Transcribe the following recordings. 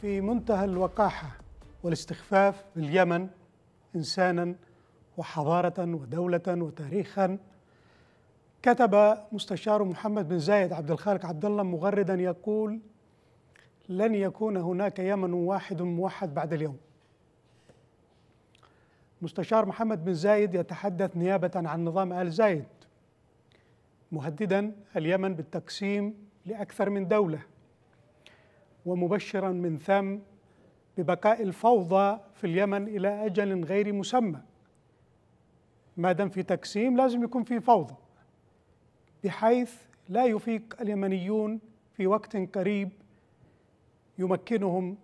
في منتهى الوقاحة والاستخفاف باليمن إنسانا وحضارة ودولة وتاريخا كتب مستشار محمد بن زايد عبد الخالق عبد الله مغردا يقول لن يكون هناك يمن واحد موحد بعد اليوم مستشار محمد بن زايد يتحدث نيابة عن نظام آل زايد مهددا اليمن بالتقسيم لأكثر من دولة ومبشرا من ثم ببقاء الفوضى في اليمن إلى أجل غير مسمى ما دام في تقسيم لازم يكون في فوضى بحيث لا يفيق اليمنيون في وقت قريب يمكنهم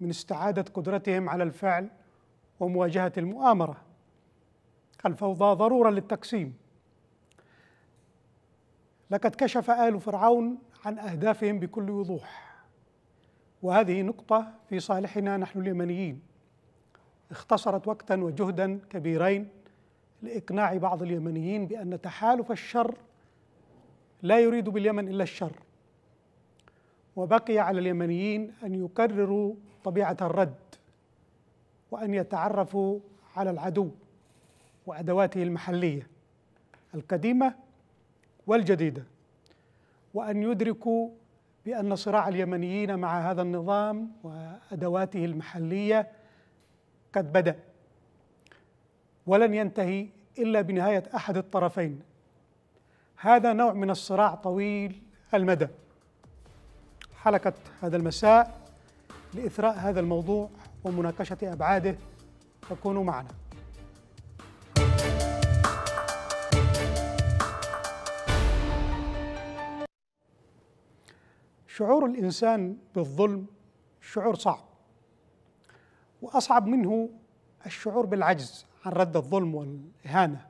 من استعادة قدرتهم على الفعل ومواجهة المؤامرة الفوضى ضرورة للتقسيم لقد كشف آل فرعون عن أهدافهم بكل وضوح وهذه نقطة في صالحنا نحن اليمنيين اختصرت وقتا وجهدا كبيرين لإقناع بعض اليمنيين بأن تحالف الشر لا يريد باليمن إلا الشر وبقي على اليمنيين أن يكرروا طبيعة الرد وأن يتعرفوا على العدو وأدواته المحلية القديمة والجديدة وأن يدركوا بأن صراع اليمنيين مع هذا النظام وأدواته المحلية قد بدأ ولن ينتهي إلا بنهاية أحد الطرفين هذا نوع من الصراع طويل المدى حلقة هذا المساء لإثراء هذا الموضوع ومناقشة أبعاده فكونوا معنا شعور الانسان بالظلم شعور صعب واصعب منه الشعور بالعجز عن رد الظلم والاهانه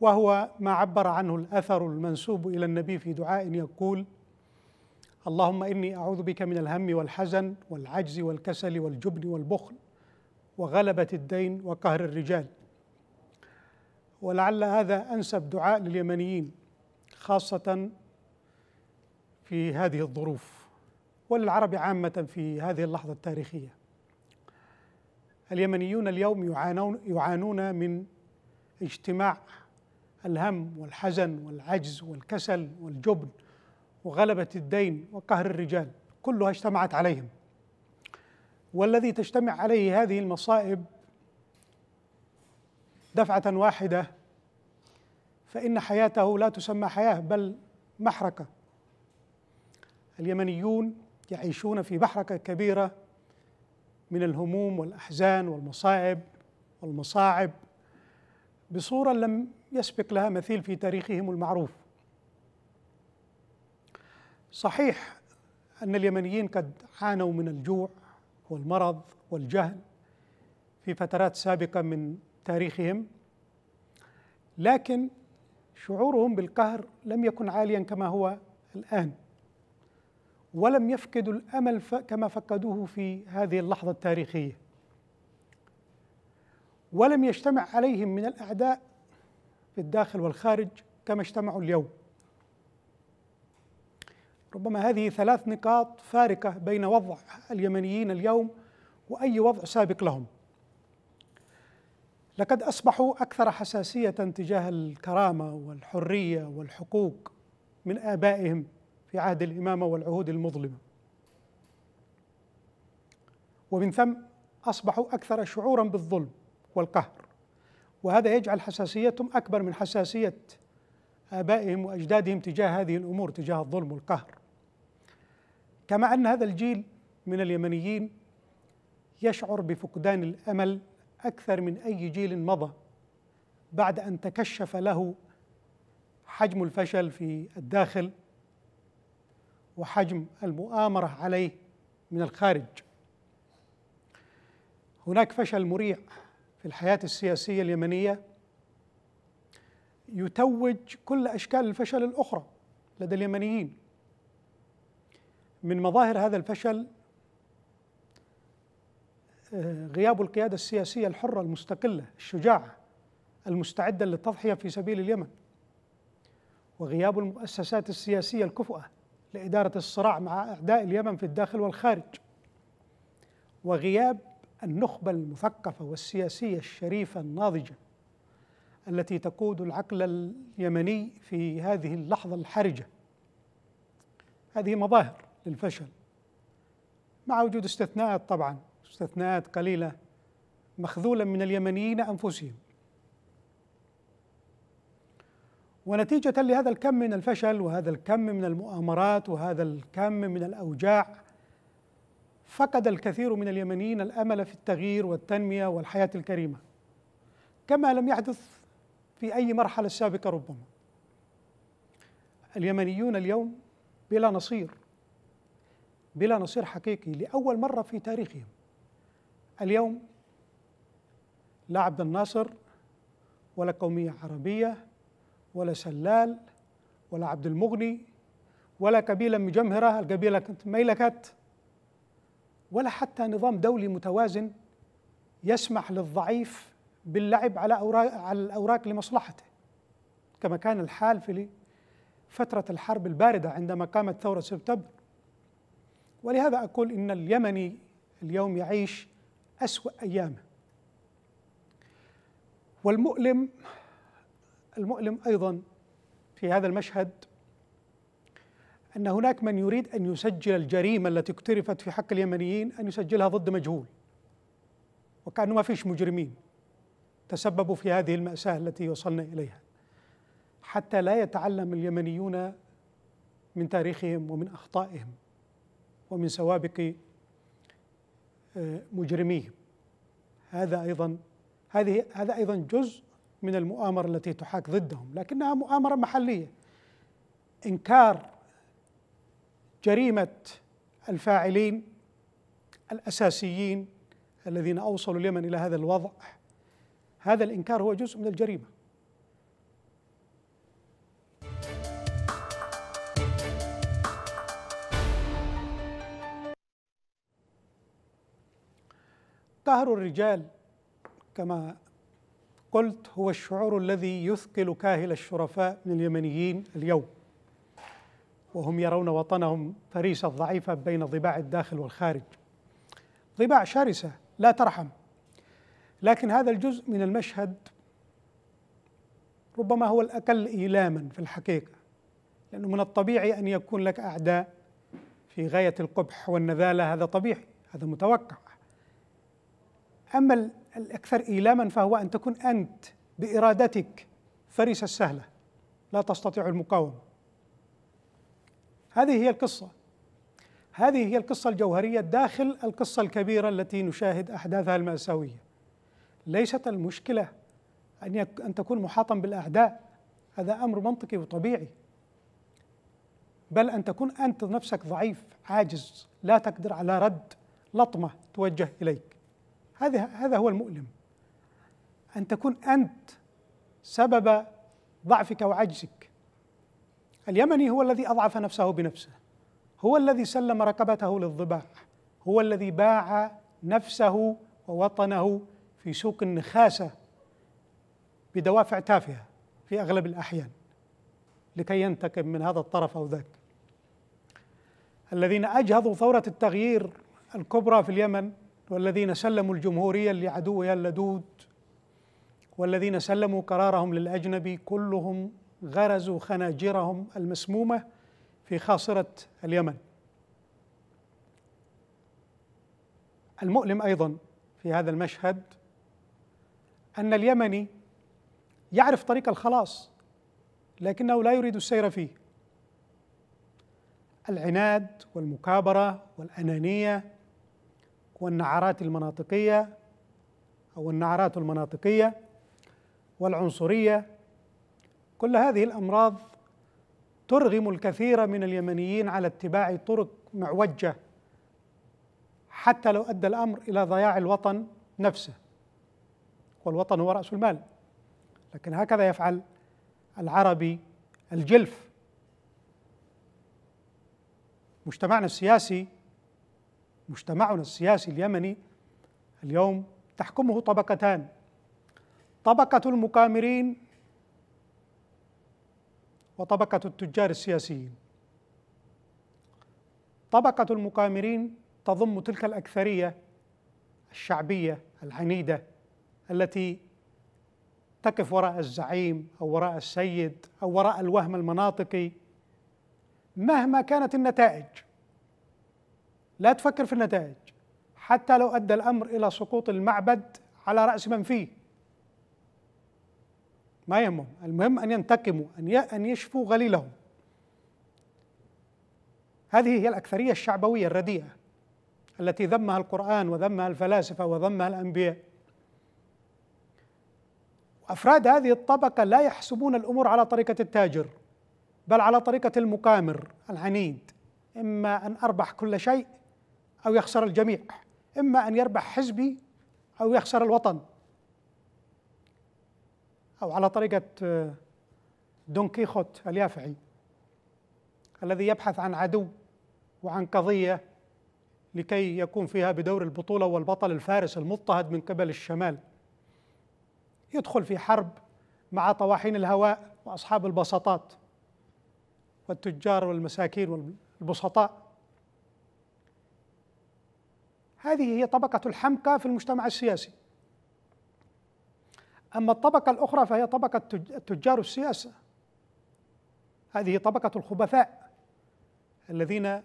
وهو ما عبر عنه الاثر المنسوب الى النبي في دعاء يقول اللهم اني اعوذ بك من الهم والحزن والعجز والكسل والجبن والبخل وغلبه الدين وقهر الرجال ولعل هذا انسب دعاء لليمنيين خاصه في هذه الظروف وللعرب عامة في هذه اللحظة التاريخية اليمنيون اليوم يعانون, يعانون من اجتماع الهم والحزن والعجز والكسل والجبن وغلبة الدين وقهر الرجال كلها اجتمعت عليهم والذي تجتمع عليه هذه المصائب دفعة واحدة فإن حياته لا تسمى حياة بل محرقة اليمنيون يعيشون في بحركه كبيره من الهموم والاحزان والمصائب والمصاعب بصوره لم يسبق لها مثيل في تاريخهم المعروف صحيح ان اليمنيين قد عانوا من الجوع والمرض والجهل في فترات سابقه من تاريخهم لكن شعورهم بالقهر لم يكن عاليا كما هو الان ولم يفقدوا الامل كما فقدوه في هذه اللحظه التاريخيه ولم يجتمع عليهم من الاعداء في الداخل والخارج كما اجتمعوا اليوم ربما هذه ثلاث نقاط فارقه بين وضع اليمنيين اليوم واي وضع سابق لهم لقد اصبحوا اكثر حساسيه تجاه الكرامه والحريه والحقوق من ابائهم في عهد الإمامة والعهود المظلمة ومن ثم أصبحوا أكثر شعورا بالظلم والقهر وهذا يجعل حساسيتهم أكبر من حساسية آبائهم وأجدادهم تجاه هذه الأمور تجاه الظلم والقهر كما أن هذا الجيل من اليمنيين يشعر بفقدان الأمل أكثر من أي جيل مضى بعد أن تكشف له حجم الفشل في الداخل وحجم المؤامرة عليه من الخارج هناك فشل مريع في الحياة السياسية اليمنية يتوج كل أشكال الفشل الأخرى لدى اليمنيين من مظاهر هذا الفشل آه، غياب القيادة السياسية الحرة المستقلة الشجاعة المستعدة للتضحية في سبيل اليمن وغياب المؤسسات السياسية الكفؤة لإدارة الصراع مع أعداء اليمن في الداخل والخارج وغياب النخبة المثقفة والسياسية الشريفة الناضجة التي تقود العقل اليمني في هذه اللحظة الحرجة هذه مظاهر للفشل مع وجود استثناءات طبعا استثناءات قليلة مخذولة من اليمنيين أنفسهم ونتيجة لهذا الكم من الفشل وهذا الكم من المؤامرات وهذا الكم من الأوجاع فقد الكثير من اليمنيين الأمل في التغيير والتنمية والحياة الكريمة كما لم يحدث في أي مرحلة سابقة ربما اليمنيون اليوم بلا نصير بلا نصير حقيقي لأول مرة في تاريخهم اليوم لا عبد الناصر ولا قومية عربية ولا شلال ولا عبد المغني ولا قبيلة مجمهرة القبيلة كانت ميلكت ولا حتى نظام دولي متوازن يسمح للضعيف باللعب على أوراق على الأوراق لمصلحته كما كان الحال في فترة الحرب الباردة عندما قامت ثورة سبتمبر ولهذا أقول إن اليمني اليوم يعيش أسوأ أيامه والمؤلم المؤلم ايضا في هذا المشهد ان هناك من يريد ان يسجل الجريمه التي اقترفت في حق اليمنيين ان يسجلها ضد مجهول وكانه ما فيش مجرمين تسببوا في هذه الماساه التي وصلنا اليها حتى لا يتعلم اليمنيون من تاريخهم ومن اخطائهم ومن سوابق آه، مجرميهم هذا ايضا هذه هذا ايضا جزء من المؤامرة التي تحاك ضدهم لكنها مؤامرة محلية إنكار جريمة الفاعلين الأساسيين الذين أوصلوا اليمن إلى هذا الوضع هذا الإنكار هو جزء من الجريمة قهر الرجال كما قلت هو الشعور الذي يثقل كاهل الشرفاء من اليمنيين اليوم وهم يرون وطنهم فريسة ضعيفة بين ضباع الداخل والخارج ضباع شرسة لا ترحم لكن هذا الجزء من المشهد ربما هو الأقل إيلاما في الحقيقة لأنه من الطبيعي أن يكون لك أعداء في غاية القبح والنذالة هذا طبيعي هذا متوقع أما الأكثر إيلاما فهو أن تكون أنت بإرادتك فريسة سهلة لا تستطيع المقاومة هذه هي القصة هذه هي القصة الجوهرية داخل القصة الكبيرة التي نشاهد أحداثها المأساوية ليست المشكلة أن, أن تكون محاطا بالأعداء هذا أمر منطقي وطبيعي بل أن تكون أنت نفسك ضعيف عاجز لا تقدر على رد لطمة توجه إليك هذا هذا هو المؤلم أن تكون أنت سبب ضعفك وعجزك اليمني هو الذي أضعف نفسه بنفسه هو الذي سلم رقبته للضباع هو الذي باع نفسه ووطنه في سوق النخاسة بدوافع تافهة في أغلب الأحيان لكي ينتقم من هذا الطرف أو ذاك الذين أجهضوا ثورة التغيير الكبرى في اليمن والذين سلموا الجمهورية لعدوها اللدود والذين سلموا قرارهم للأجنبي كلهم غرزوا خناجرهم المسمومة في خاصرة اليمن المؤلم أيضا في هذا المشهد أن اليمني يعرف طريق الخلاص لكنه لا يريد السير فيه العناد والمكابرة والأنانية والنعرات المناطقية أو النعرات المناطقية والعنصرية كل هذه الأمراض ترغم الكثير من اليمنيين على اتباع طرق معوجة حتى لو أدى الأمر إلى ضياع الوطن نفسه والوطن هو رأس المال لكن هكذا يفعل العربي الجلف مجتمعنا السياسي مجتمعنا السياسي اليمني اليوم تحكمه طبقتان طبقة المقامرين وطبقة التجار السياسيين طبقة المقامرين تضم تلك الأكثرية الشعبية العنيدة التي تقف وراء الزعيم أو وراء السيد أو وراء الوهم المناطقي مهما كانت النتائج لا تفكر في النتائج حتى لو أدى الأمر إلى سقوط المعبد على رأس من فيه ما يهمهم المهم أن ينتقموا أن أن يشفوا غليلهم هذه هي الأكثرية الشعبوية الرديئة التي ذمها القرآن وذمها الفلاسفة وذمها الأنبياء أفراد هذه الطبقة لا يحسبون الأمور على طريقة التاجر بل على طريقة المقامر العنيد إما أن أربح كل شيء أو يخسر الجميع إما أن يربح حزبي أو يخسر الوطن أو على طريقة آه، دون كيخوت اليافعي الذي يبحث عن عدو وعن قضية لكي يكون فيها بدور البطولة والبطل الفارس المضطهد من قبل الشمال يدخل في حرب مع طواحين الهواء وأصحاب البساطات والتجار والمساكين والبسطاء هذه هي طبقة الحمقى في المجتمع السياسي أما الطبقة الأخرى فهي طبقة تجار السياسة هذه طبقة الخبثاء الذين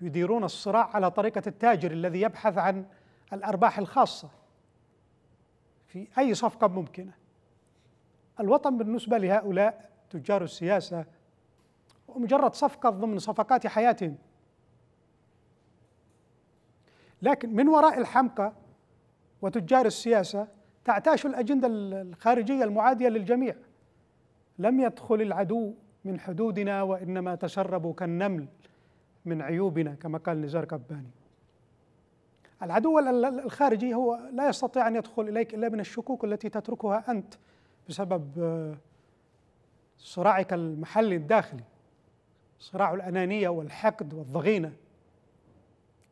يديرون الصراع على طريقة التاجر الذي يبحث عن الأرباح الخاصة في أي صفقة ممكنة الوطن بالنسبة لهؤلاء تجار السياسة ومجرد صفقة ضمن صفقات حياتهم لكن من وراء الحمقى وتجار السياسة تعتاش الأجندة الخارجية المعادية للجميع لم يدخل العدو من حدودنا وإنما تسربوا كالنمل من عيوبنا كما قال نزار قباني العدو الخارجي هو لا يستطيع أن يدخل إليك إلا من الشكوك التي تتركها أنت بسبب آه، صراعك المحلي الداخلي صراع الأنانية والحقد والضغينة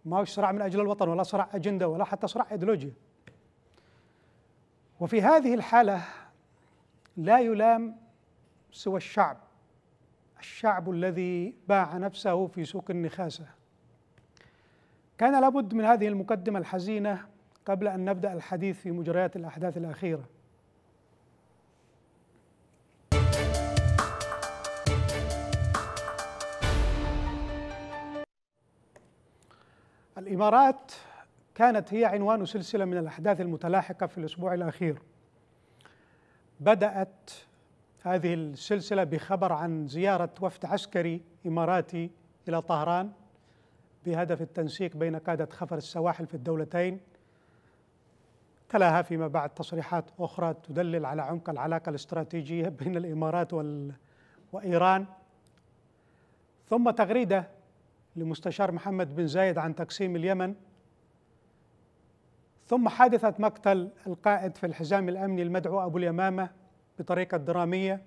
ما هو صراع من أجل الوطن ولا صراع أجندة ولا حتى صراع أيديولوجيا وفي هذه الحالة لا يلام سوى الشعب الشعب الذي باع نفسه في سوق النخاسة كان لابد من هذه المقدمة الحزينة قبل أن نبدأ الحديث في مجريات الأحداث الأخيرة الامارات كانت هي عنوان سلسله من الاحداث المتلاحقه في الاسبوع الاخير. بدات هذه السلسله بخبر عن زياره وفد عسكري اماراتي الى طهران بهدف التنسيق بين قاده خفر السواحل في الدولتين. تلاها فيما بعد تصريحات اخرى تدلل على عمق العلاقه الاستراتيجيه بين الامارات وال... وايران. ثم تغريده لمستشار محمد بن زايد عن تقسيم اليمن ثم حادثة مقتل القائد في الحزام الأمني المدعو أبو اليمامة بطريقة درامية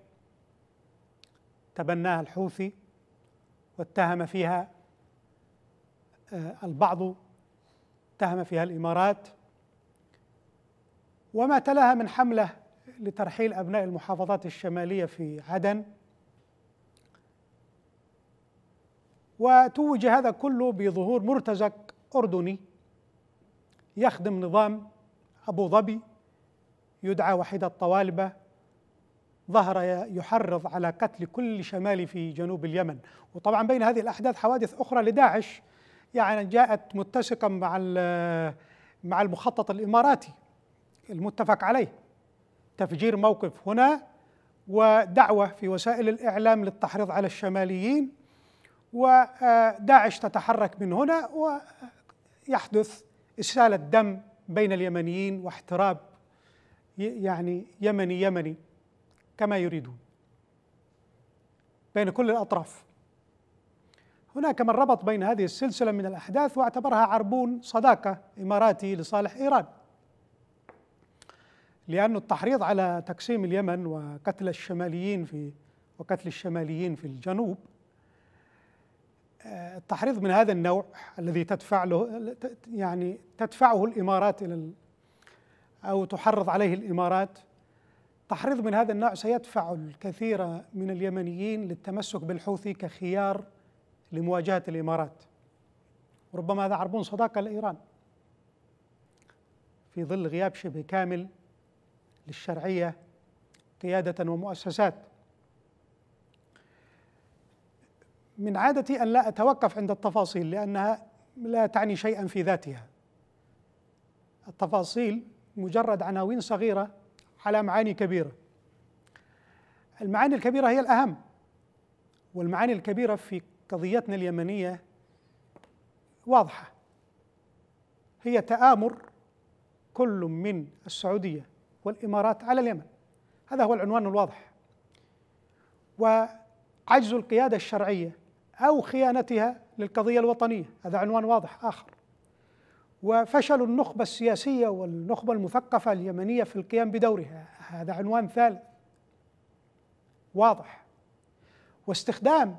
تبناها الحوثي واتهم فيها آه، البعض اتهم فيها الإمارات وما تلاها من حملة لترحيل أبناء المحافظات الشمالية في عدن وتوج هذا كله بظهور مرتزق أردني يخدم نظام أبو ظبي يدعى وحيد الطوالبة ظهر يحرض على قتل كل شمالي في جنوب اليمن وطبعا بين هذه الأحداث حوادث أخرى لداعش يعني جاءت متسقا مع مع المخطط الإماراتي المتفق عليه تفجير موقف هنا ودعوة في وسائل الإعلام للتحريض على الشماليين وداعش تتحرك من هنا ويحدث إسالة دم بين اليمنيين واحتراب يعني يمني يمني كما يريدون بين كل الأطراف هناك من ربط بين هذه السلسلة من الأحداث واعتبرها عربون صداقة إماراتي لصالح إيران لأن التحريض على تقسيم اليمن وقتل الشماليين في وقتل الشماليين في الجنوب التحريض من هذا النوع الذي تدفع له يعني تدفعه الامارات الى او تحرض عليه الامارات تحريض من هذا النوع سيدفع الكثير من اليمنيين للتمسك بالحوثي كخيار لمواجهه الامارات ربما هذا عربون صداقه لايران في ظل غياب شبه كامل للشرعيه قياده ومؤسسات من عادتي ان لا اتوقف عند التفاصيل لانها لا تعني شيئا في ذاتها التفاصيل مجرد عناوين صغيره على معاني كبيره المعاني الكبيره هي الاهم والمعاني الكبيره في قضيتنا اليمنيه واضحه هي تامر كل من السعوديه والامارات على اليمن هذا هو العنوان الواضح وعجز القياده الشرعيه أو خيانتها للقضية الوطنية هذا عنوان واضح آخر وفشل النخبة السياسية والنخبة المثقفة اليمنية في القيام بدورها هذا عنوان ثالث واضح واستخدام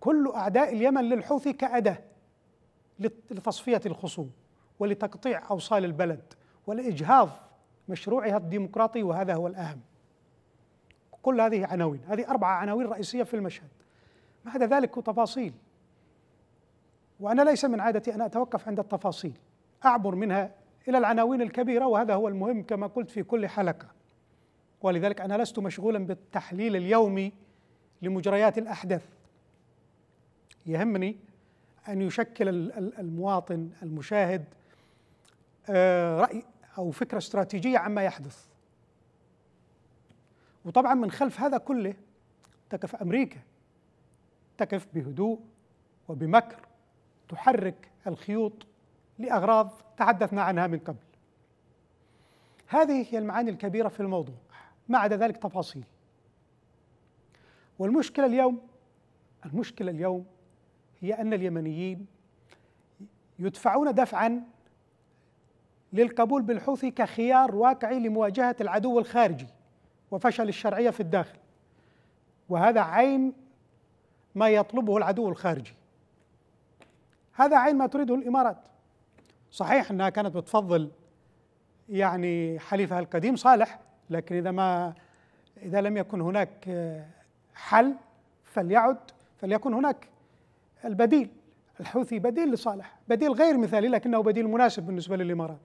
كل أعداء اليمن للحوثي كأداة لتصفية الخصوم ولتقطيع أوصال البلد ولإجهاض مشروعها الديمقراطي وهذا هو الأهم كل هذه عناوين هذه أربعة عناوين رئيسية في المشهد بعد ذلك تفاصيل وأنا ليس من عادتي أن أتوقف عند التفاصيل أعبر منها إلى العناوين الكبيرة وهذا هو المهم كما قلت في كل حلقة ولذلك أنا لست مشغولا بالتحليل اليومي لمجريات الأحداث يهمني أن يشكل المواطن المشاهد آه، رأي أو فكرة استراتيجية عما يحدث وطبعا من خلف هذا كله تقف أمريكا تقف بهدوء وبمكر تحرك الخيوط لاغراض تحدثنا عنها من قبل. هذه هي المعاني الكبيره في الموضوع ما عدا ذلك تفاصيل. والمشكله اليوم المشكله اليوم هي ان اليمنيين يدفعون دفعا للقبول بالحوثي كخيار واقعي لمواجهه العدو الخارجي وفشل الشرعيه في الداخل. وهذا عين ما يطلبه العدو الخارجي هذا عين ما تريده الامارات صحيح انها كانت بتفضل يعني حليفها القديم صالح لكن اذا ما اذا لم يكن هناك حل فليعد فليكن هناك البديل الحوثي بديل لصالح بديل غير مثالي لكنه بديل مناسب بالنسبه للامارات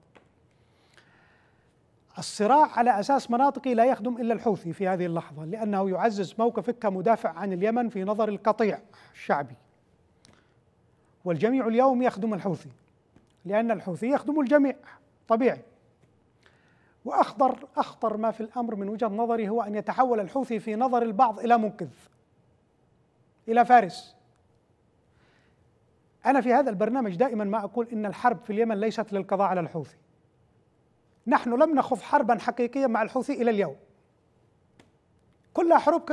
الصراع على أساس مناطقي لا يخدم إلا الحوثي في هذه اللحظة لأنه يعزز موقفك كمدافع عن اليمن في نظر القطيع الشعبي والجميع اليوم يخدم الحوثي لأن الحوثي يخدم الجميع طبيعي وأخطر أخطر ما في الأمر من وجهة نظري هو أن يتحول الحوثي في نظر البعض إلى منقذ إلى فارس أنا في هذا البرنامج دائما ما أقول إن الحرب في اليمن ليست للقضاء على الحوثي نحن لم نخف حربا حقيقية مع الحوثي إلى اليوم كلها حروب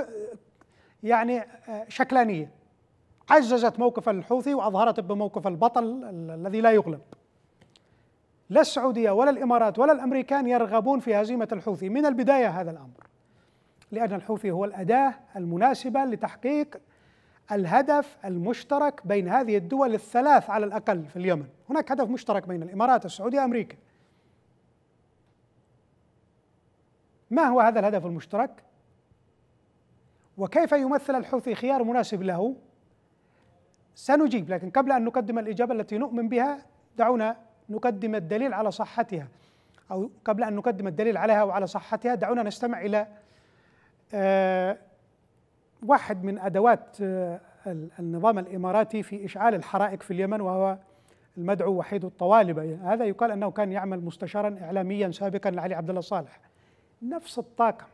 يعني آه، شكلانية عززت موقف الحوثي وأظهرت بموقف البطل الذي لا يغلب لا السعودية ولا الإمارات ولا الأمريكان يرغبون في هزيمة الحوثي من البداية هذا الأمر لأن الحوثي هو الأداة المناسبة لتحقيق الهدف المشترك بين هذه الدول الثلاث على الأقل في اليمن هناك هدف مشترك بين الإمارات السعودية أمريكا ما هو هذا الهدف المشترك وكيف يمثل الحوثي خيار مناسب له سنجيب لكن قبل أن نقدم الإجابة التي نؤمن بها دعونا نقدم الدليل على صحتها أو قبل أن نقدم الدليل عليها وعلى صحتها دعونا نستمع إلى آه، واحد من أدوات آه، النظام الإماراتي في إشعال الحرائق في اليمن وهو المدعو وحيد الطوالبة هذا يقال أنه كان يعمل مستشارا إعلاميا سابقا لعلي عبد الله صالح نفس الطاقم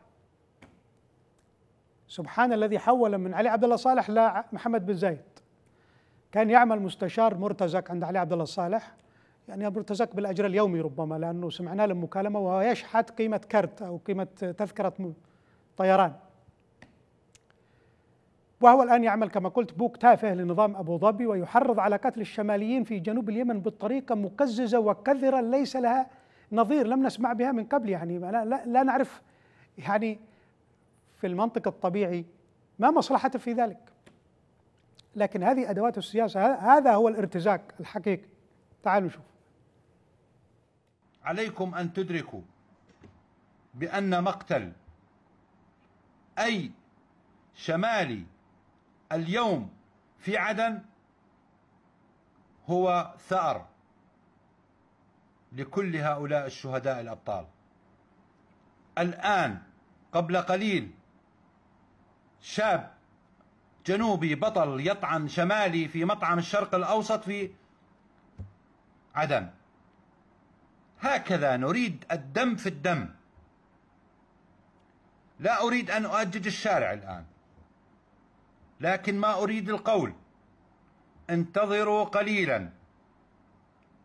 سبحان الذي حول من علي عبد الله صالح لا محمد بن زايد كان يعمل مستشار مرتزق عند علي عبد الله صالح يعني مرتزق بالاجر اليومي ربما لانه سمعنا له مكالمه وهو يشحت قيمه كرت او قيمه تذكره طيران وهو الان يعمل كما قلت بوك تافه لنظام ابو ظبي ويحرض على قتل الشماليين في جنوب اليمن بطريقه مقززه وكذره ليس لها نظير لم نسمع بها من قبل يعني لا, لا, لا نعرف يعني في المنطق الطبيعي ما مصلحته في ذلك لكن هذه أدوات السياسة هذا هو الارتزاق الحقيقي تعالوا نشوف عليكم أن تدركوا بأن مقتل أي شمالي اليوم في عدن هو ثأر لكل هؤلاء الشهداء الأبطال الآن قبل قليل شاب جنوبي بطل يطعن شمالي في مطعم الشرق الأوسط في عدن هكذا نريد الدم في الدم لا أريد أن أؤجج الشارع الآن لكن ما أريد القول انتظروا قليلا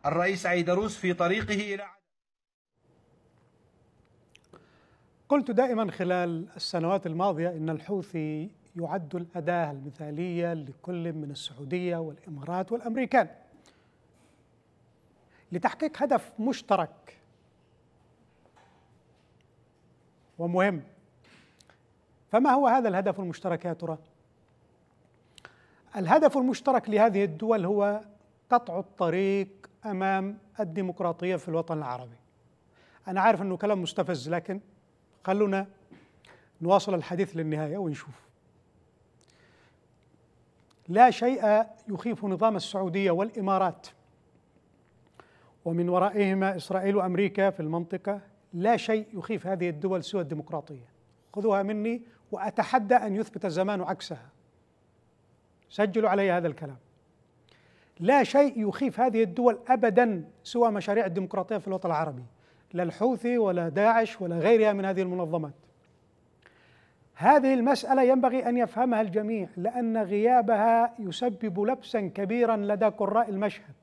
الرئيس عيدروس في طريقه إلى قلت دائما خلال السنوات الماضية إن الحوثي يعد الأداة المثالية لكل من السعودية والإمارات والأمريكان لتحقيق هدف مشترك ومهم فما هو هذا الهدف المشترك يا ترى؟ الهدف المشترك لهذه الدول هو قطع الطريق امام الديمقراطيه في الوطن العربي. انا عارف انه كلام مستفز لكن خلونا نواصل الحديث للنهايه ونشوف. لا شيء يخيف نظام السعوديه والامارات ومن ورائهما اسرائيل وامريكا في المنطقه، لا شيء يخيف هذه الدول سوى الديمقراطيه. خذوها مني واتحدى ان يثبت الزمان عكسها. سجلوا علي هذا الكلام. لا شيء يخيف هذه الدول ابدا سوى مشاريع الديمقراطيه في الوطن العربي لا الحوثي ولا داعش ولا غيرها من هذه المنظمات هذه المساله ينبغي ان يفهمها الجميع لان غيابها يسبب لبسا كبيرا لدى قراء المشهد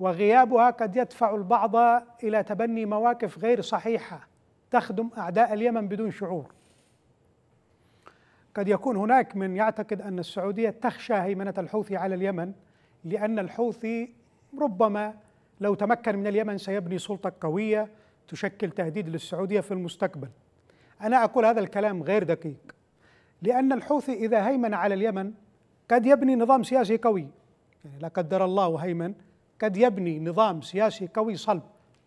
وغيابها قد يدفع البعض الى تبني مواقف غير صحيحه تخدم اعداء اليمن بدون شعور قد يكون هناك من يعتقد أن السعودية تخشى هيمنة الحوثي على اليمن لأن الحوثي ربما لو تمكن من اليمن سيبني سلطة قوية تشكل تهديد للسعودية في المستقبل أنا أقول هذا الكلام غير دقيق لأن الحوثي إذا هيمن على اليمن قد يبني نظام سياسي قوي يعني لا قدر الله هيمن قد يبني نظام سياسي قوي صلب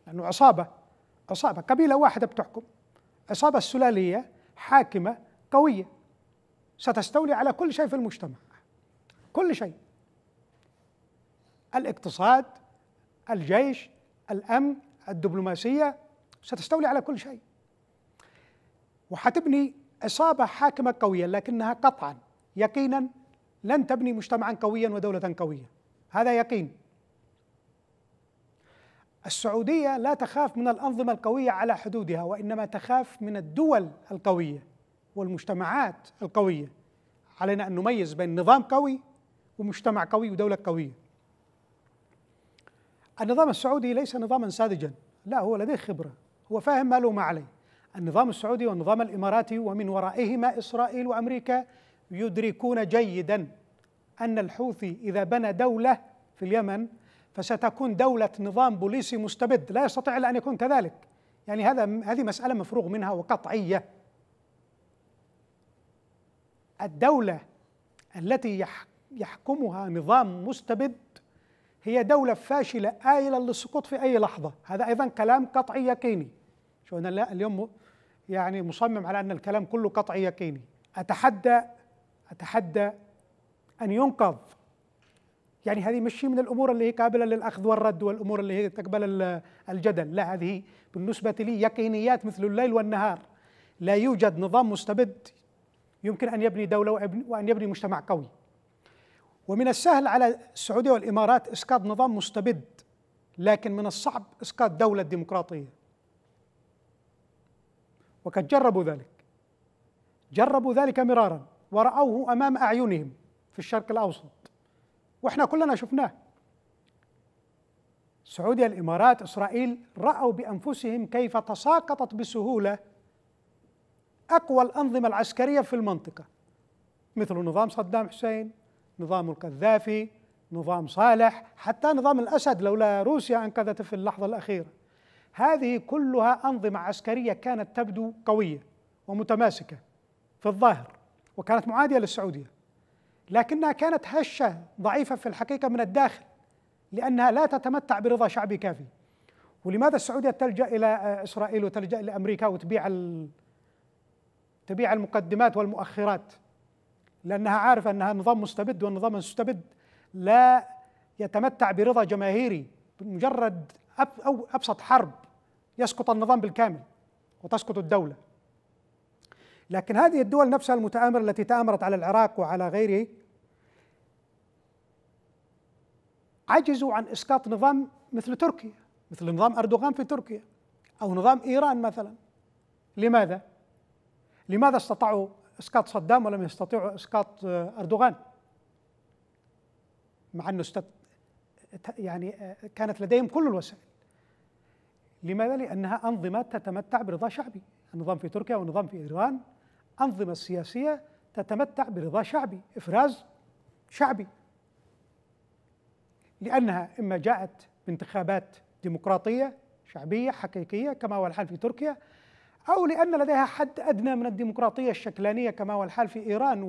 لأنه يعني عصابة عصابة قبيلة واحدة بتحكم عصابة السلالية حاكمة قوية ستستولي على كل شيء في المجتمع كل شيء الاقتصاد الجيش الامن الدبلوماسيه ستستولي على كل شيء وحتبني عصابه حاكمه قويه لكنها قطعا يقينا لن تبني مجتمعا قويا ودوله قويه هذا يقين السعوديه لا تخاف من الانظمه القويه على حدودها وانما تخاف من الدول القويه والمجتمعات القوية علينا أن نميز بين نظام قوي ومجتمع قوي ودولة قوية النظام السعودي ليس نظاما ساذجا لا هو لديه خبرة هو فاهم ما له ما عليه النظام السعودي والنظام الإماراتي ومن ورائهما إسرائيل وأمريكا يدركون جيدا أن الحوثي إذا بنى دولة في اليمن فستكون دولة نظام بوليسي مستبد لا يستطيع إلا أن يكون كذلك يعني هذا هذه مسألة مفروغ منها وقطعية الدولة التي يحكمها نظام مستبد هي دولة فاشلة آيلة للسقوط في أي لحظة هذا أيضا كلام قطعي يقيني شو أنا اليوم يعني مصمم على أن الكلام كله قطعي يقيني أتحدى أتحدى أن ينقذ يعني هذه مش من الأمور اللي هي قابلة للأخذ والرد والأمور اللي هي تقبل الجدل لا هذه بالنسبة لي يقينيات مثل الليل والنهار لا يوجد نظام مستبد يمكن أن يبني دولة وأن يبني مجتمع قوي ومن السهل على السعودية والإمارات إسقاط نظام مستبد لكن من الصعب إسقاط دولة ديمقراطية وقد جربوا ذلك جربوا ذلك مرارا ورأوه أمام أعينهم في الشرق الأوسط وإحنا كلنا شفناه السعودية الإمارات إسرائيل رأوا بأنفسهم كيف تساقطت بسهولة أقوى الأنظمة العسكرية في المنطقة مثل نظام صدام حسين نظام القذافي نظام صالح حتى نظام الأسد لولا روسيا أنقذته في اللحظة الأخيرة هذه كلها أنظمة عسكرية كانت تبدو قوية ومتماسكة في الظاهر وكانت معادية للسعودية لكنها كانت هشة ضعيفة في الحقيقة من الداخل لأنها لا تتمتع برضا شعبي كافي ولماذا السعودية تلجأ إلى إسرائيل وتلجأ لأمريكا وتبيع تبيع المقدمات والمؤخرات لأنها عارفة أنها نظام مستبد والنظام المستبد لا يتمتع برضا جماهيري بمجرد أو أبسط حرب يسقط النظام بالكامل وتسقط الدولة لكن هذه الدول نفسها المتآمرة التي تآمرت على العراق وعلى غيره عجزوا عن إسقاط نظام مثل تركيا مثل نظام أردوغان في تركيا أو نظام إيران مثلا لماذا؟ لماذا استطاعوا اسقاط صدام ولم يستطيعوا اسقاط آه، اردوغان؟ مع انه استط... يعني آه، كانت لديهم كل الوسائل. لماذا؟ لانها انظمه تتمتع برضا شعبي، النظام في تركيا والنظام في ايران انظمه سياسيه تتمتع برضا شعبي، افراز شعبي. لانها اما جاءت بانتخابات ديمقراطيه شعبيه حقيقيه كما هو الحال في تركيا أو لأن لديها حد أدنى من الديمقراطية الشكلانية كما هو الحال في إيران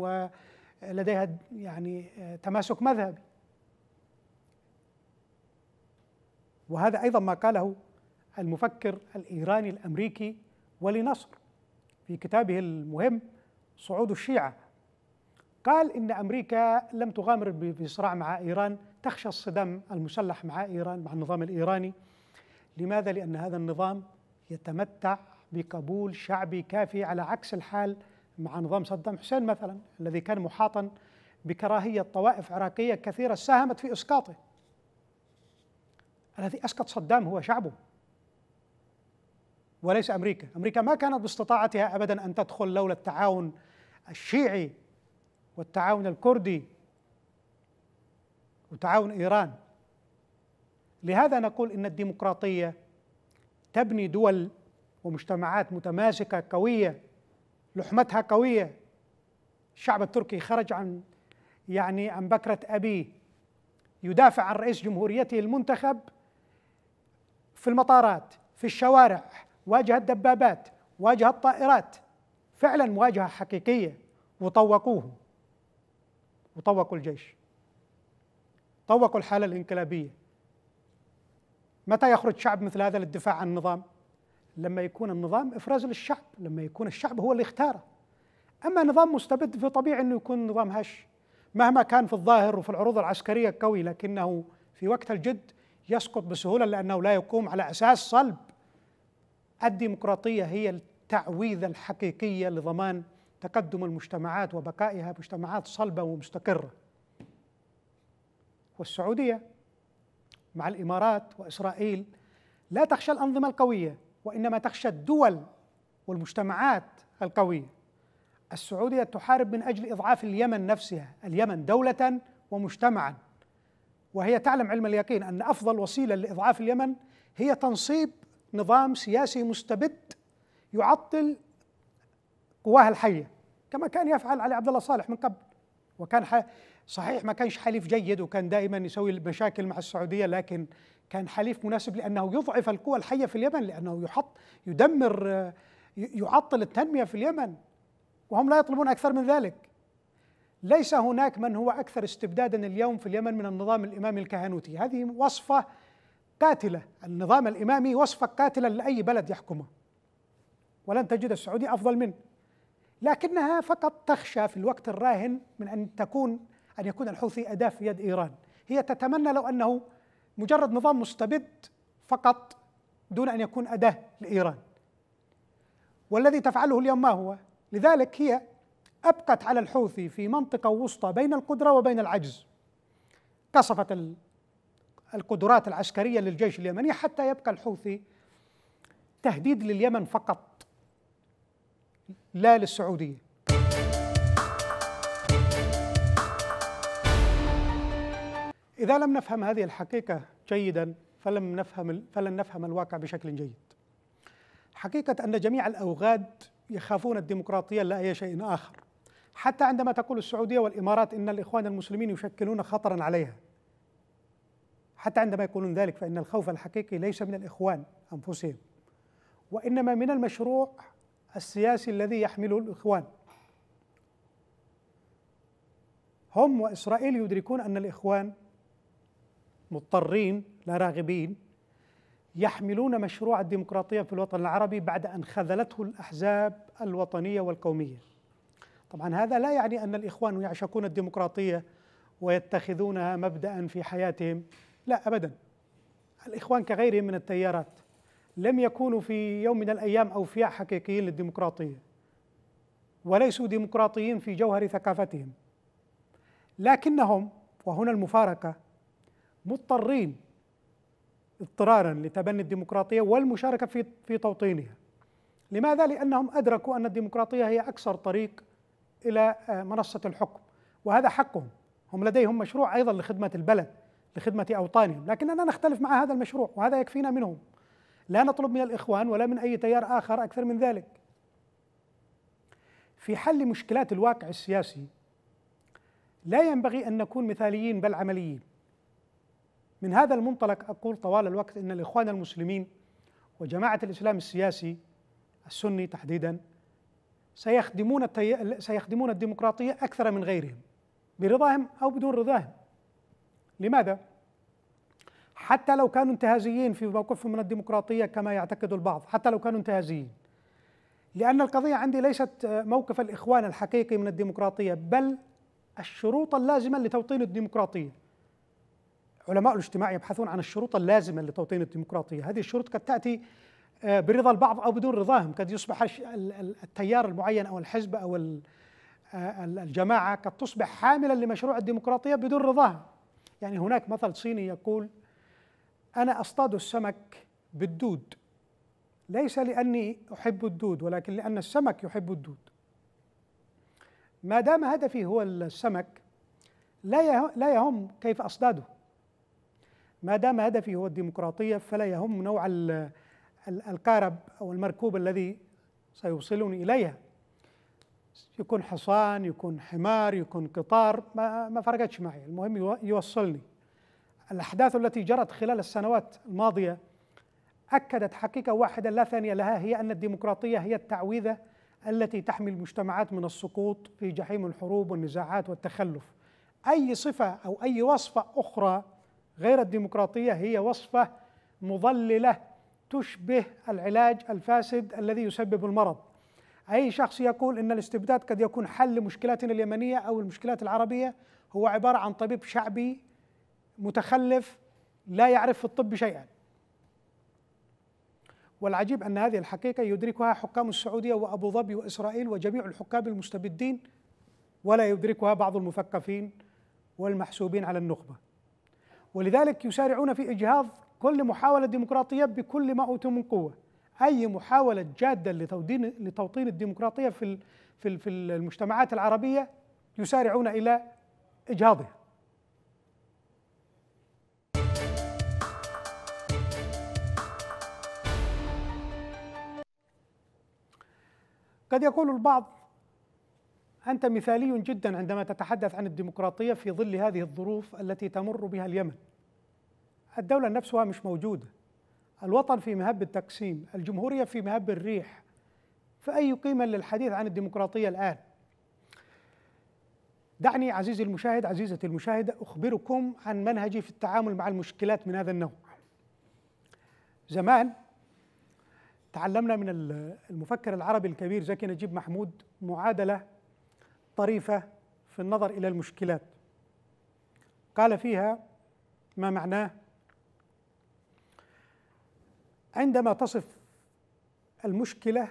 ولديها يعني تماسك مذهبي وهذا أيضا ما قاله المفكر الإيراني الأمريكي ولي نصر في كتابه المهم صعود الشيعة قال إن أمريكا لم تغامر بصراع مع إيران تخشى الصدام المسلح مع إيران مع النظام الإيراني لماذا؟ لأن هذا النظام يتمتع بقبول شعبي كافي على عكس الحال مع نظام صدام حسين مثلا الذي كان محاطا بكراهية طوائف عراقية كثيرة ساهمت في إسقاطه الذي أسقط صدام هو شعبه وليس أمريكا أمريكا ما كانت باستطاعتها أبدا أن تدخل لولا التعاون الشيعي والتعاون الكردي وتعاون إيران لهذا نقول إن الديمقراطية تبني دول ومجتمعات متماسكة قوية لحمتها قوية الشعب التركي خرج عن يعني عن بكرة أبيه يدافع عن رئيس جمهوريته المنتخب في المطارات في الشوارع واجه الدبابات واجه الطائرات فعلا مواجهة حقيقية وطوقوه وطوقوا الجيش طوقوا الحالة الانقلابية متى يخرج شعب مثل هذا للدفاع عن النظام؟ لما يكون النظام افراز للشعب لما يكون الشعب هو اللي اختاره اما نظام مستبد فطبيعي انه يكون نظام هش مهما كان في الظاهر وفي العروض العسكريه قوي لكنه في وقت الجد يسقط بسهوله لانه لا يقوم على اساس صلب الديمقراطيه هي التعويذه الحقيقيه لضمان تقدم المجتمعات وبقائها مجتمعات صلبه ومستقره والسعوديه مع الامارات واسرائيل لا تخشى الانظمه القويه وإنما تخشى الدول والمجتمعات القوية السعودية تحارب من أجل إضعاف اليمن نفسها اليمن دولة ومجتمعا وهي تعلم علم اليقين أن أفضل وسيلة لإضعاف اليمن هي تنصيب نظام سياسي مستبد يعطل قواها الحية كما كان يفعل علي عبد الله صالح من قبل وكان صحيح ما كانش حليف جيد وكان دائما يسوي المشاكل مع السعودية لكن كان حليف مناسب لأنه يضعف القوى الحية في اليمن لأنه يحط يدمر يعطل التنمية في اليمن وهم لا يطلبون أكثر من ذلك ليس هناك من هو أكثر استبدادا اليوم في اليمن من النظام الإمامي الكهنوتي هذه وصفة قاتلة النظام الإمامي وصفة قاتلة لأي بلد يحكمه ولن تجد السعودية أفضل منه لكنها فقط تخشى في الوقت الراهن من أن تكون أن يكون الحوثي أداة في يد إيران هي تتمنى لو أنه مجرد نظام مستبد فقط دون ان يكون اداه لايران. والذي تفعله اليوم ما هو؟ لذلك هي ابقت على الحوثي في منطقه وسطى بين القدره وبين العجز. قصفت القدرات العسكريه للجيش اليمني حتى يبقى الحوثي تهديد لليمن فقط لا للسعوديه. إذا لم نفهم هذه الحقيقة جيدا فلم نفهم فلن نفهم الواقع بشكل جيد. حقيقة أن جميع الأوغاد يخافون الديمقراطية لا أي شيء آخر. حتى عندما تقول السعودية والإمارات إن الإخوان المسلمين يشكلون خطرا عليها. حتى عندما يقولون ذلك فإن الخوف الحقيقي ليس من الإخوان أنفسهم وإنما من المشروع السياسي الذي يحمله الإخوان هم وإسرائيل يدركون أن الإخوان مضطرين لا راغبين يحملون مشروع الديمقراطيه في الوطن العربي بعد ان خذلته الاحزاب الوطنيه والقوميه. طبعا هذا لا يعني ان الاخوان يعشقون الديمقراطيه ويتخذونها مبدا في حياتهم، لا ابدا. الاخوان كغيرهم من التيارات لم يكونوا في يوم من الايام اوفياء حقيقيين للديمقراطيه. وليسوا ديمقراطيين في جوهر ثقافتهم. لكنهم وهنا المفارقه مضطرين اضطرارا لتبني الديمقراطيه والمشاركه في في توطينها. لماذا؟ لانهم ادركوا ان الديمقراطيه هي اكثر طريق الى آه، منصه الحكم وهذا حقهم. هم لديهم مشروع ايضا لخدمه البلد، لخدمه اوطانهم، لكننا نختلف مع هذا المشروع وهذا يكفينا منهم. لا نطلب من الاخوان ولا من اي تيار اخر اكثر من ذلك. في حل مشكلات الواقع السياسي لا ينبغي ان نكون مثاليين بل عمليين. من هذا المنطلق أقول طوال الوقت أن الإخوان المسلمين وجماعة الإسلام السياسي السني تحديدا سيخدمون سيخدمون الديمقراطية أكثر من غيرهم برضاهم أو بدون رضاهم لماذا؟ حتى لو كانوا انتهازيين في موقفهم من الديمقراطية كما يعتقد البعض حتى لو كانوا انتهازيين لأن القضية عندي ليست موقف الإخوان الحقيقي من الديمقراطية بل الشروط اللازمة لتوطين الديمقراطية علماء الاجتماع يبحثون عن الشروط اللازمه لتوطين الديمقراطيه، هذه الشروط قد تاتي آه، برضا البعض او بدون رضاهم، قد يصبح التيار المعين او الحزب او آه، الجماعه قد تصبح حاملا لمشروع الديمقراطيه بدون رضاها. يعني هناك مثل صيني يقول: انا اصطاد السمك بالدود ليس لاني احب الدود ولكن لان السمك يحب الدود. ما دام هدفي هو السمك لا لا يهم كيف أصداده ما دام هدفي هو الديمقراطية فلا يهم نوع القارب أو المركوب الذي سيوصلني إليها يكون حصان يكون حمار يكون قطار ما, ما فرقتش معي المهم يوصلني الأحداث التي جرت خلال السنوات الماضية أكدت حقيقة واحدة لا ثانية لها هي أن الديمقراطية هي التعويذة التي تحمي المجتمعات من السقوط في جحيم الحروب والنزاعات والتخلف أي صفة أو أي وصفة أخرى غير الديمقراطية هي وصفة مضللة تشبه العلاج الفاسد الذي يسبب المرض أي شخص يقول أن الاستبداد قد يكون حل لمشكلاتنا اليمنية أو المشكلات العربية هو عبارة عن طبيب شعبي متخلف لا يعرف في الطب شيئا والعجيب أن هذه الحقيقة يدركها حكام السعودية وأبو ظبي وإسرائيل وجميع الحكام المستبدين ولا يدركها بعض المثقفين والمحسوبين على النخبه ولذلك يسارعون في إجهاض كل محاولة ديمقراطية بكل ما أوتوا من قوة أي محاولة جادة لتوطين لتوطين الديمقراطية في في في المجتمعات العربية يسارعون إلى إجهاضها قد يقول البعض أنت مثالي جدا عندما تتحدث عن الديمقراطية في ظل هذه الظروف التي تمر بها اليمن الدولة نفسها مش موجودة الوطن في مهب التقسيم الجمهورية في مهب الريح فأي قيمة للحديث عن الديمقراطية الآن دعني عزيزي المشاهد عزيزتي المشاهدة أخبركم عن منهجي في التعامل مع المشكلات من هذا النوع زمان تعلمنا من المفكر العربي الكبير زكي نجيب محمود معادلة طريفة في النظر إلى المشكلات قال فيها ما معناه عندما تصف المشكلة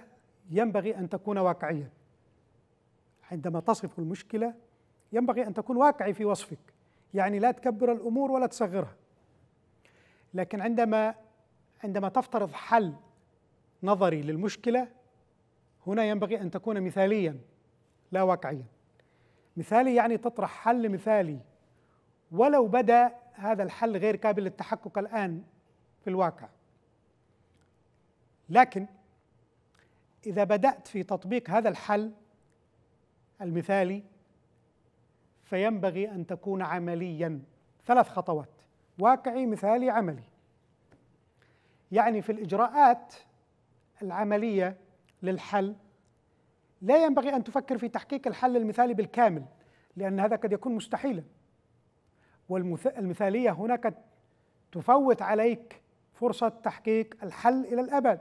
ينبغي أن تكون واقعيا عندما تصف المشكلة ينبغي أن تكون واقعي في وصفك يعني لا تكبر الأمور ولا تصغرها لكن عندما عندما تفترض حل نظري للمشكلة هنا ينبغي أن تكون مثاليا لا واقعيا مثالي يعني تطرح حل مثالي ولو بدا هذا الحل غير قابل للتحقق الان في الواقع لكن اذا بدات في تطبيق هذا الحل المثالي فينبغي ان تكون عمليا ثلاث خطوات واقعي مثالي عملي يعني في الاجراءات العمليه للحل لا ينبغي ان تفكر في تحقيق الحل المثالي بالكامل لان هذا قد يكون مستحيلا والمثاليه هناك قد تفوت عليك فرصه تحقيق الحل الى الابد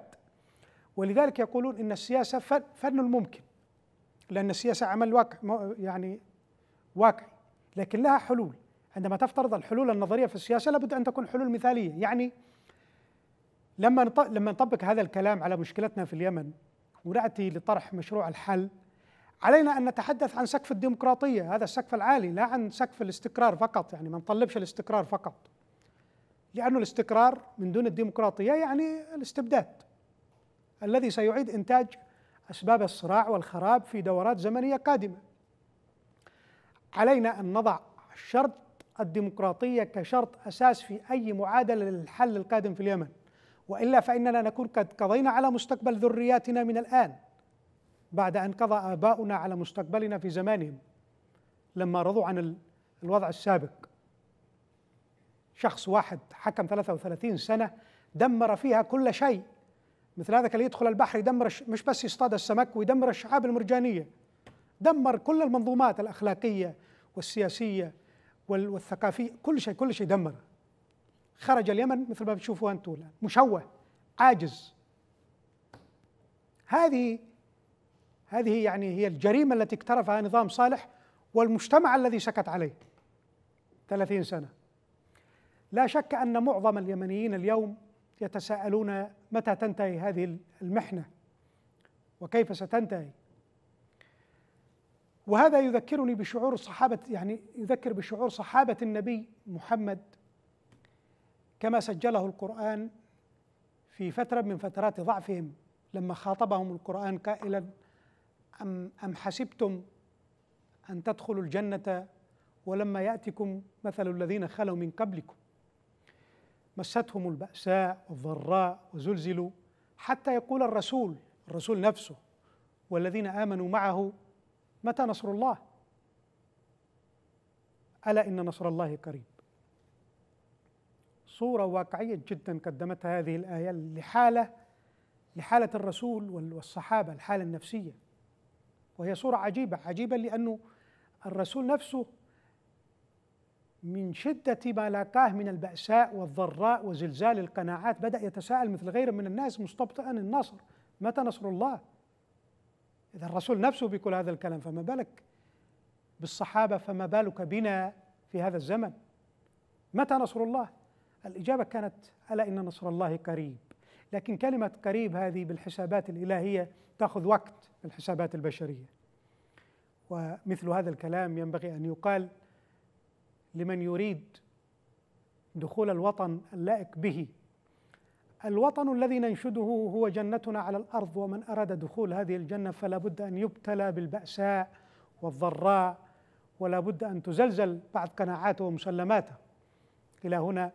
ولذلك يقولون ان السياسه فن الممكن لان السياسه عمل واقع يعني واقعي لكن لها حلول عندما تفترض الحلول النظريه في السياسه لابد ان تكون حلول مثاليه يعني لما لما نطبق هذا الكلام على مشكلتنا في اليمن وناتي لطرح مشروع الحل علينا ان نتحدث عن سقف الديمقراطيه هذا السقف العالي لا عن سقف الاستقرار فقط يعني ما نطلبش الاستقرار فقط لانه الاستقرار من دون الديمقراطيه يعني الاستبداد الذي سيعيد انتاج اسباب الصراع والخراب في دورات زمنيه قادمه علينا ان نضع شرط الديمقراطيه كشرط اساس في اي معادله للحل القادم في اليمن والا فاننا نكون قد قضينا على مستقبل ذرياتنا من الان بعد ان قضى اباؤنا على مستقبلنا في زمانهم لما رضوا عن الوضع السابق شخص واحد حكم 33 سنه دمر فيها كل شيء مثل هذا كان يدخل البحر يدمر مش بس يصطاد السمك ويدمر الشعاب المرجانيه دمر كل المنظومات الاخلاقيه والسياسيه والثقافيه كل شيء كل شيء دمره خرج اليمن مثل ما بتشوفوا انتم الان مشوه عاجز هذه هذه يعني هي الجريمه التي اقترفها نظام صالح والمجتمع الذي سكت عليه 30 سنه لا شك ان معظم اليمنيين اليوم يتساءلون متى تنتهي هذه المحنه وكيف ستنتهي وهذا يذكرني بشعور صحابه يعني يذكر بشعور صحابه النبي محمد كما سجله القرآن في فترة من فترات ضعفهم لما خاطبهم القرآن قائلا أم, أم حسبتم أن تدخلوا الجنة ولما يأتكم مثل الذين خلوا من قبلكم مستهم البأساء والضراء وزلزلوا حتى يقول الرسول الرسول نفسه والذين آمنوا معه متى نصر الله؟ ألا إن نصر الله قريب صورة واقعية جدا قدمتها هذه الآية لحالة لحالة الرسول والصحابة الحالة النفسية وهي صورة عجيبة عجيبة لأنه الرسول نفسه من شدة ما لاقاه من البأساء والضراء وزلزال القناعات بدأ يتساءل مثل غيره من الناس مستبطئا النصر متى نصر الله؟ إذا الرسول نفسه بيقول هذا الكلام فما بالك بالصحابة فما بالك بنا في هذا الزمن؟ متى نصر الله؟ الإجابة كانت ألا إن نصر الله قريب لكن كلمة قريب هذه بالحسابات الإلهية تأخذ وقت بالحسابات البشرية ومثل هذا الكلام ينبغي أن يقال لمن يريد دخول الوطن اللائق به الوطن الذي ننشده هو جنتنا على الارض ومن اراد دخول هذه الجنه فلا بد ان يبتلى بالباساء والضراء ولا بد ان تزلزل بعض قناعاته ومسلماته الى هنا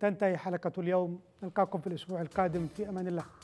تنتهي حلقة اليوم نلقاكم في الأسبوع القادم في أمان الله